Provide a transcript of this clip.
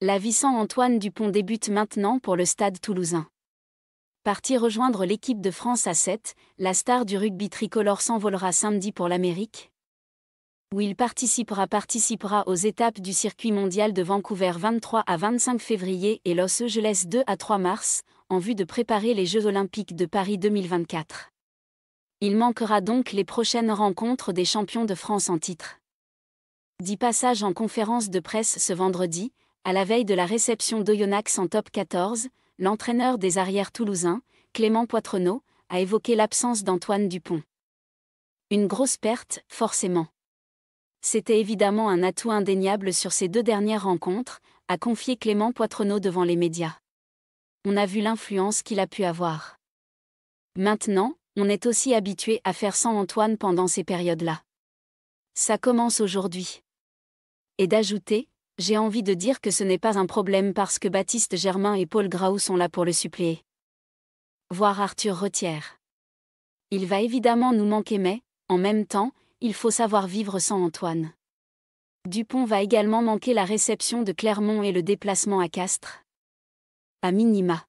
La vie sans Antoine Dupont débute maintenant pour le stade toulousain. Parti rejoindre l'équipe de France à 7, la star du rugby tricolore s'envolera samedi pour l'Amérique, où il participera participera aux étapes du circuit mondial de Vancouver 23 à 25 février et Los Angeles 2 à 3 mars, en vue de préparer les Jeux olympiques de Paris 2024. Il manquera donc les prochaines rencontres des champions de France en titre. Dix passages en conférence de presse ce vendredi, à la veille de la réception d'Oyonnax en top 14, l'entraîneur des arrières toulousains, Clément Poitrenaud, a évoqué l'absence d'Antoine Dupont. Une grosse perte, forcément. C'était évidemment un atout indéniable sur ces deux dernières rencontres, a confié Clément Poitrenaud devant les médias. On a vu l'influence qu'il a pu avoir. Maintenant, on est aussi habitué à faire sans Antoine pendant ces périodes-là. Ça commence aujourd'hui. Et d'ajouter, j'ai envie de dire que ce n'est pas un problème parce que Baptiste Germain et Paul Grau sont là pour le suppléer. Voir Arthur Retière. Il va évidemment nous manquer mais, en même temps, il faut savoir vivre sans Antoine. Dupont va également manquer la réception de Clermont et le déplacement à Castres. À minima.